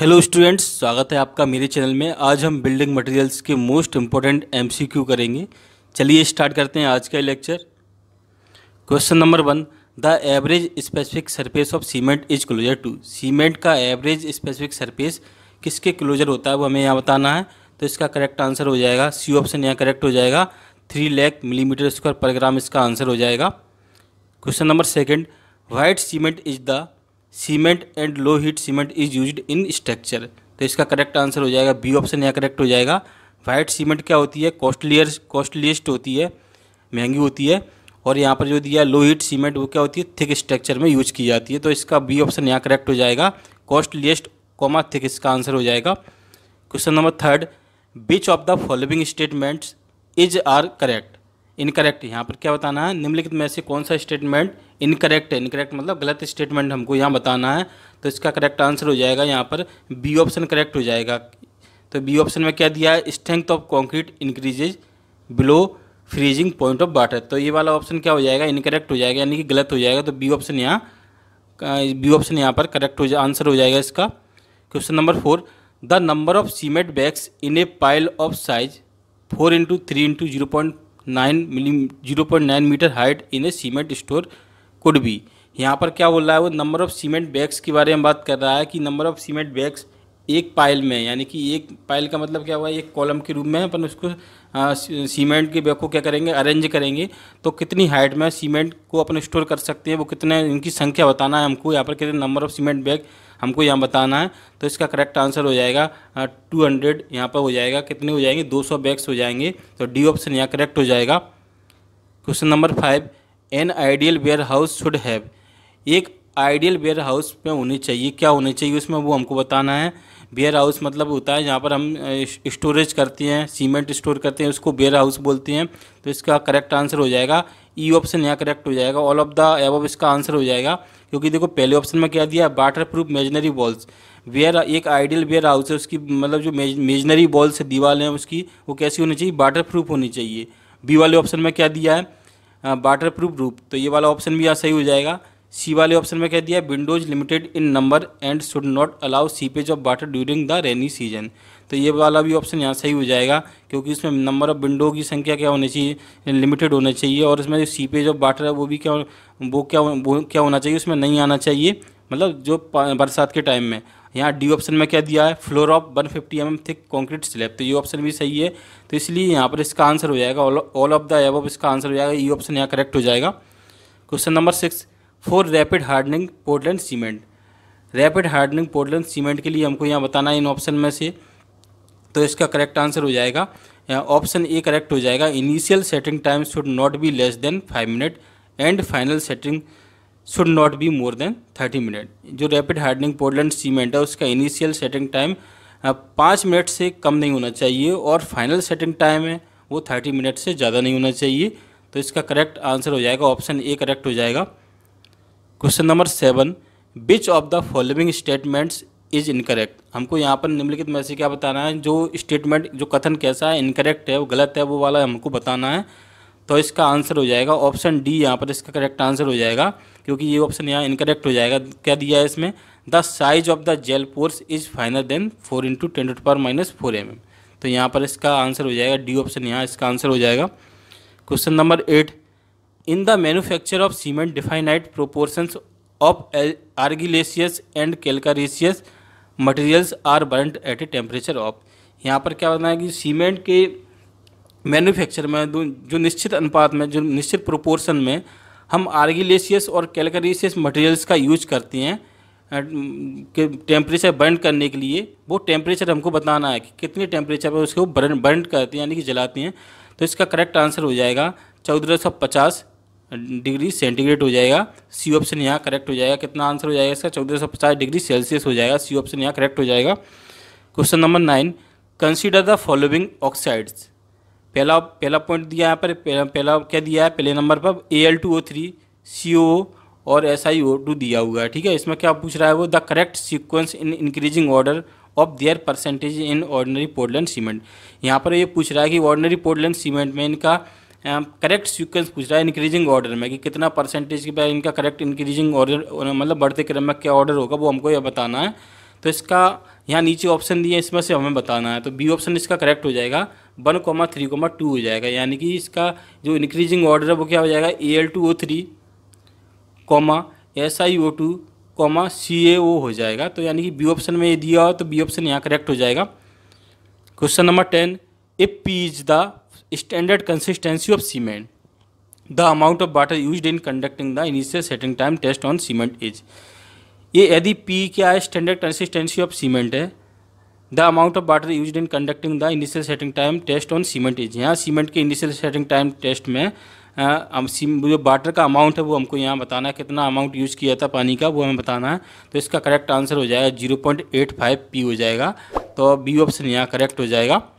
hello students स्वागत है आपका मेरे चैनल में आज हम बिल्डिंग मटेरियल्स के मोस्ट इम्पॉर्टेंट एमसीक्यू करेंगे चलिए स्टार्ट करते हैं आज का lecture question number one the average specific surface of cement is closer to cement का एवरेज स्पेसिफिक सरफेस किसके क्लोजर होता है वो हमें यहाँ बताना है तो इसका करेक्ट आंसर हो जाएगा सी ऑप्शन यहाँ करेक्ट हो जाएगा थ्री लैख मिलीमीटर स्क्वायर पर ग्राम इसका आंसर हो जाएगा question number second white cement is the cement and low heat cement is use in structure तो इसका करेक्ट आंसर हो जाएगा बी ऑप्शन यहाँ करेक्ट हो जाएगा वाइट सीमेंट क्या होती है कॉस्टलियर कॉस्टलीस्ट होती है महंगी होती है और यहाँ पर जो दिया लो हीट सीमेंट वो क्या होती है थिक स्ट्रक्चर में यूज की जाती है तो इसका बी ऑप्शन यहाँ करेक्ट हो जाएगा कॉस्टलीस्ट कॉमा थिक इसका आंसर हो जाएगा question number third which of the following statements is are correct incorrect यहाँ पर क्या बताना है निम्नलिखित में से कौन सा स्टेटमेंट इनकरेक्ट है इनकरेक्ट मतलब गलत स्टेटमेंट हमको यहाँ बताना है तो इसका करेक्ट आंसर हो जाएगा यहाँ पर बी ऑप्शन करेक्ट हो जाएगा तो बी ऑप्शन में क्या दिया है strength of concrete increases below freezing point of water तो ये वाला ऑप्शन क्या हो जाएगा इनकरेक्ट हो जाएगा यानी कि गलत हो जाएगा तो बी ऑप्शन यहाँ बी ऑप्शन यहाँ पर करेक्ट हो जाए आंसर हो जाएगा इसका question number four the number of cement bags in a pile of size four into three into zero point nine milli zero point nine meter height in a cement store could भी यहाँ पर क्या बोल रहा है वो number of cement bags के बारे में बात कर रहा है कि नंबर ऑफ़ सीमेंट बैग्स एक पाइल में यानी कि एक पाइल का मतलब क्या हुआ एक कॉलम के रूप में अपन उसको आ, सीमेंट के बैग को क्या करेंगे अरेंज करेंगे तो कितनी हाइट में सीमेंट को अपन स्टोर कर सकते हैं वो कितने इनकी संख्या बताना है हमको यहाँ पर कितने नंबर ऑफ सीमेंट बैग हमको यहाँ बताना है तो इसका करेक्ट आंसर हो जाएगा टू हंड्रेड यहाँ पर हो जाएगा कितने हो जाएंगे दो सौ बैग्स हो जाएंगे तो डी ऑप्शन यहाँ करेक्ट हो जाएगा question number five an ideal warehouse should have एक आइडियल वेयर हाउस में होनी चाहिए क्या होनी चाहिए उसमें वो हमको बताना है वेयर हाउस मतलब होता है जहाँ पर हम स्टोरेज करते हैं सीमेंट स्टोर करते हैं उसको वेयर हाउस बोलते हैं तो इसका करेक्ट आंसर हो जाएगा ई e ऑप्शन यहाँ करेक्ट हो जाएगा ऑल ऑफ द एब इसका आंसर हो जाएगा क्योंकि देखो पहले ऑप्शन में क्या दिया है waterproof masonry walls where एक आइडियल वेयर हाउस है उसकी मतलब जो मेजनरी वॉल्स दीवार हैं उसकी वो कैसी होनी चाहिए वाटर प्रूफ होनी चाहिए बी वाले ऑप्शन में क्या दिया है वाटर प्रूफ रूप तो ये वाला ऑप्शन भी यहाँ सही हो जाएगा सी वाले ऑप्शन में कह दिया windows limited in number and should not allow seepage of water during the rainy season तो ये वाला भी ऑप्शन यहाँ सही हो जाएगा क्योंकि इसमें नंबर ऑफ विंडो की संख्या क्या होनी चाहिए लिमिटेड होना चाहिए और इसमें जो सीपेज ऑफ वाटर है वो भी क्या वो क्या वो क्या होना चाहिए उसमें नहीं आना चाहिए मतलब जो बरसात के टाइम में यहाँ डी ऑप्शन में क्या दिया है floor of one fifty M thick concrete slab तो ये e ऑप्शन भी सही है तो इसलिए यहाँ पर इसका आंसर हो जाएगा ऑल ऑफ द एबव इसका आंसर हो जाएगा ये e ऑप्शन यहाँ करेक्ट हो जाएगा question number six for rapid hardening Portland cement rapid hardening Portland cement के लिए हमको यहाँ बताना है इन ऑप्शन में से तो इसका करेक्ट आंसर हो जाएगा ऑप्शन ए करेक्ट हो जाएगा initial setting time should not be less than five minute and final setting should not be more than thirty minute जो रैपिड हार्डनिंग पोर्टलैंड सीमेंट है उसका इनिशियल सेटिंग टाइम पाँच minute से कम नहीं होना चाहिए और फाइनल सेटिंग टाइम है वो थर्टी मिनट से ज़्यादा नहीं होना चाहिए तो इसका करेक्ट आंसर हो जाएगा ऑप्शन ए करेक्ट हो जाएगा question number seven which of the following statements is incorrect हमको यहाँ पर निम्नलिखित में से क्या बताना है जो स्टेटमेंट जो कथन कैसा है इनकरेक्ट है वो गलत है वो वाला हमको बताना है तो इसका आंसर हो जाएगा ऑप्शन डी यहाँ पर इसका करेक्ट आंसर हो जाएगा क्योंकि ये ऑप्शन यहाँ इनकरेक्ट हो जाएगा क्या दिया है इसमें the size of the gel pores is finer than four into ten to power minus four M M तो यहाँ पर इसका आंसर हो जाएगा डी ऑप्शन यहाँ इसका आंसर हो जाएगा question number eight in the manufacture of cement definite proportion of argillaceous and calcareous materials are burn at a temperature of यहाँ पर क्या बताया है कि सीमेंट के मैन्युफैक्चर में जो निश्चित अनुपात में जो निश्चित प्रोपोर्शन में हम आर्गिलेशियस और कैलकरीशियस मटेरियल्स का यूज करते हैं के टेम्परेचर बर्न करने के लिए वो टेम्परेचर हमको बताना है कि कितने टेम्परेचर पर उसको बर्न बर्न करते हैं यानी कि जलाते हैं तो इसका करेक्ट आंसर हो जाएगा चौदह सौ पचास डिग्री सेंटीग्रेड हो जाएगा सी ऑप्शन यहाँ करेक्ट हो जाएगा कितना आंसर हो जाएगा इसका चौदह सौ पचास डिग्री सेल्सियस हो जाएगा सी ऑप्शन यहाँ करेक्ट हो जाएगा question number nine consider the following oxides पहला पहला पॉइंट दिया यहाँ पर पहला, पहला क्या दिया है पहले नंबर पर A L two O three C O और एस आई ओ टू दिया हुआ है ठीक है इसमें क्या पूछ रहा है वो the correct sequence in increasing order of their percentage in ordinary Portland cement यहाँ पर ये पूछ रहा है कि ऑर्डनरी पोर्टलैंड सीमेंट में इनका करेक्ट सीक्वेंस पूछ रहा है इंक्रीजिंग ऑर्डर में कि कितना परसेंटेज के बाद इनका करेक्ट इंक्रीजिंग ऑर्डर मतलब बढ़ते क्रम में क्या ऑर्डर होगा वो हमको यह बताना है तो इसका यहाँ नीचे ऑप्शन दिए इसमें से हमें बताना है तो बी ऑप्शन इसका करेक्ट हो जाएगा one comma three comma two हो जाएगा यानी कि इसका जो इंक्रीजिंग ऑर्डर है वो क्या हो जाएगा A L two O three comma S I O two comma C A O हो जाएगा तो यानी कि बी ऑप्शन में ये दिया हो तो बी ऑप्शन यहाँ करेक्ट हो जाएगा question number ten A P is the standard consistency of cement the amount of water use in conducting the initial setting time test on cement is ये यदि पी क्या है स्टैंडर्ड कंसिस्टेंसी ऑफ सीमेंट है the amount of water use in conducting the initial setting time test on cement is यहाँ cement के initial setting time test में जो water का अमाउंट है वो हमको यहाँ बताना है कितना अमाउंट यूज़ किया था पानी का वो हमें बताना है तो इसका करेक्ट आंसर हो जाएगा zero point eight five P हो जाएगा तो बी ऑप्शन यहाँ करेक्ट हो जाएगा